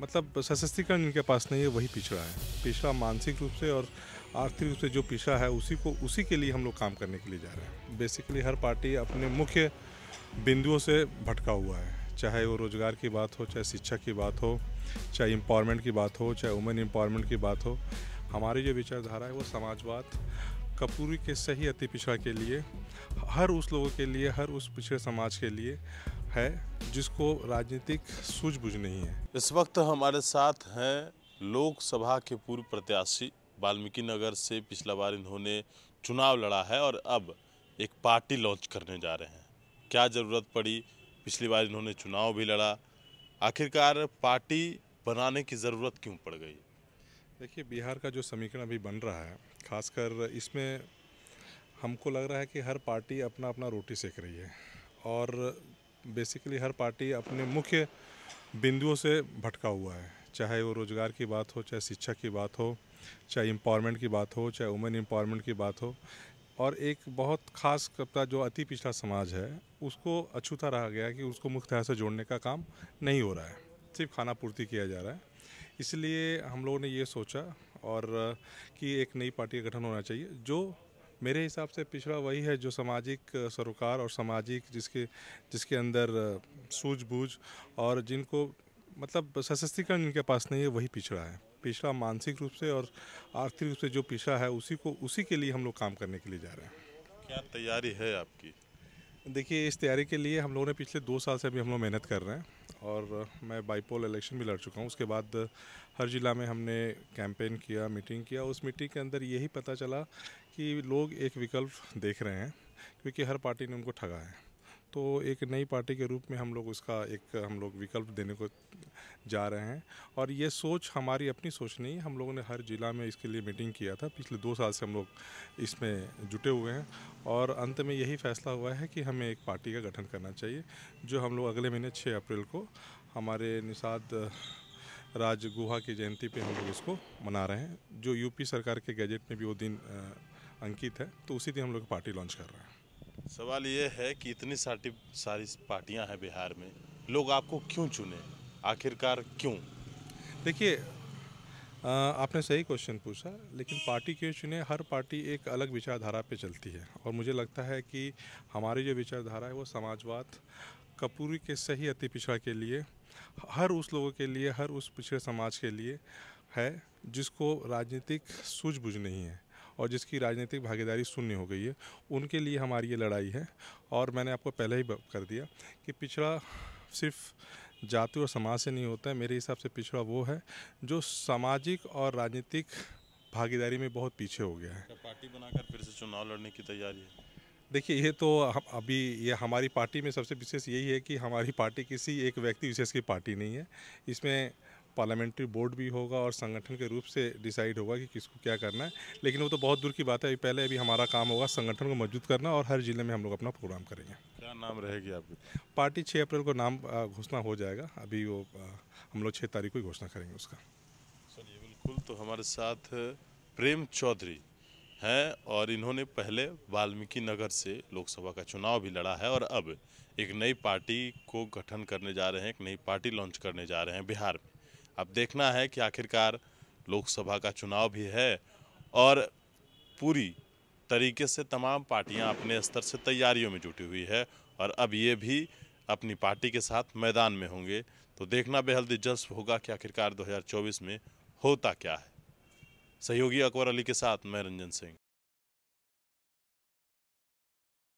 मतलब सशक्तिकरण जिनके पास नहीं है वही पिछड़ा है पिछड़ा मानसिक रूप से और आर्थिक रूप से जो पिछड़ा है उसी को उसी के लिए हम लोग काम करने के लिए जा रहे हैं बेसिकली हर पार्टी अपने मुख्य बिंदुओं से भटका हुआ है चाहे वो रोज़गार की बात हो चाहे शिक्षा की बात हो चाहे एम्पावरमेंट की बात हो चाहे वुमेन एम्पावरमेंट की बात हो हमारी जो विचारधारा है वो समाजवाद कपूरी के सही अति पिछड़ा के लिए हर उस लोगों के लिए हर उस पिछड़े समाज के लिए है जिसको राजनीतिक सूझबूझ नहीं है इस वक्त हमारे साथ हैं लोकसभा के पूर्व प्रत्याशी वाल्मीकि नगर से पिछला बार इन्होंने चुनाव लड़ा है और अब एक पार्टी लॉन्च करने जा रहे हैं क्या ज़रूरत पड़ी पिछली बार इन्होंने चुनाव भी लड़ा आखिरकार पार्टी बनाने की ज़रूरत क्यों पड़ गई देखिए बिहार का जो समीकरण अभी बन रहा है खासकर इसमें हमको लग रहा है कि हर पार्टी अपना अपना रोटी सेक रही है और बेसिकली हर पार्टी अपने मुख्य बिंदुओं से भटका हुआ है चाहे वो रोज़गार की बात हो चाहे शिक्षा की बात हो चाहे एम्पावरमेंट की बात हो चाहे वुमेन एम्पावरमेंट की बात हो और एक बहुत खास कप्ता जो अति पिछड़ा समाज है उसको अछूता रहा गया कि उसको मुख्यतः से जोड़ने का काम नहीं हो रहा है सिर्फ खाना पूर्ति किया जा रहा है इसलिए हम लोगों ने ये सोचा और कि एक नई पार्टी का गठन होना चाहिए जो मेरे हिसाब से पिछड़ा वही है जो सामाजिक सरोकार और सामाजिक जिसके जिसके अंदर सूझबूझ और जिनको मतलब सशक्तिकरण जिनके पास नहीं है वही पिछड़ा है पिछड़ा मानसिक रूप से और आर्थिक रूप से जो पिछड़ा है उसी को उसी के लिए हम लोग काम करने के लिए जा रहे हैं क्या तैयारी है आपकी देखिए इस तैयारी के लिए हम लोगों ने पिछले दो साल से अभी हम लोग मेहनत कर रहे हैं और मैं बाईपोल इलेक्शन भी लड़ चुका हूँ उसके बाद हर ज़िला में हमने कैंपेन किया मीटिंग किया उस मीटिंग के अंदर यही पता चला कि लोग एक विकल्प देख रहे हैं क्योंकि हर पार्टी ने उनको ठगा है तो एक नई पार्टी के रूप में हम लोग उसका एक हम लोग विकल्प देने को जा रहे हैं और ये सोच हमारी अपनी सोच नहीं हम लोगों ने हर ज़िला में इसके लिए मीटिंग किया था पिछले दो साल से हम लोग इसमें जुटे हुए हैं और अंत में यही फैसला हुआ है कि हमें एक पार्टी का गठन करना चाहिए जो हम लोग अगले महीने छः अप्रैल को हमारे निषाद राज गुहा की जयंती पे हम लोग इसको मना रहे हैं जो यूपी सरकार के गैजेट में भी वो दिन अंकित है तो उसी दिन हम लोग पार्टी लॉन्च कर रहे हैं सवाल ये है कि इतनी सारी सारी पार्टियां हैं बिहार में लोग आपको क्यों चुने आखिरकार क्यों देखिए आपने सही क्वेश्चन पूछा लेकिन पार्टी क्यों चुने हर पार्टी एक अलग विचारधारा पे चलती है और मुझे लगता है कि हमारी जो विचारधारा है वो समाजवाद कपूरी के सही अति पिछड़ा के लिए हर उस लोगों के लिए हर उस पिछड़े समाज के लिए है जिसको राजनीतिक सूझबूझ नहीं है और जिसकी राजनीतिक भागीदारी शून्य हो गई है उनके लिए हमारी ये लड़ाई है और मैंने आपको पहले ही कर दिया कि पिछड़ा सिर्फ जाति और समाज से नहीं होता है मेरे हिसाब से पिछड़ा वो है जो सामाजिक और राजनीतिक भागीदारी में बहुत पीछे हो गया है पार्टी बनाकर फिर से चुनाव लड़ने की तैयारी है देखिए ये तो हम अभी ये हमारी पार्टी में सबसे विशेष यही है कि हमारी पार्टी किसी एक व्यक्ति विशेष की पार्टी नहीं है इसमें पार्लियामेंट्री बोर्ड भी होगा और संगठन के रूप से डिसाइड होगा कि किसको क्या करना है लेकिन वो तो बहुत दूर की बात है अभी पहले अभी हमारा काम होगा संगठन को मजबूत करना और हर ज़िले में हम लोग अपना प्रोग्राम करेंगे क्या नाम रहेगी आपकी पार्टी छः अप्रैल को नाम घोषणा हो जाएगा अभी वो हम लोग छः तारीख को घोषणा करेंगे उसका चलिए बिल्कुल तो हमारे साथ प्रेम चौधरी हैं और इन्होंने पहले वाल्मीकि नगर से लोकसभा का चुनाव भी लड़ा है और अब एक नई पार्टी को गठन करने जा रहे हैं एक नई पार्टी लॉन्च करने जा रहे हैं बिहार में अब देखना है कि आखिरकार लोकसभा का चुनाव भी है और पूरी तरीके से तमाम पार्टियां अपने स्तर से तैयारियों में जुटी हुई है और अब ये भी अपनी पार्टी के साथ मैदान में होंगे तो देखना बेहद दिलचस्प होगा कि आखिरकार 2024 में होता क्या है सहयोगी अकबर अली के साथ मैं रंजन सिंह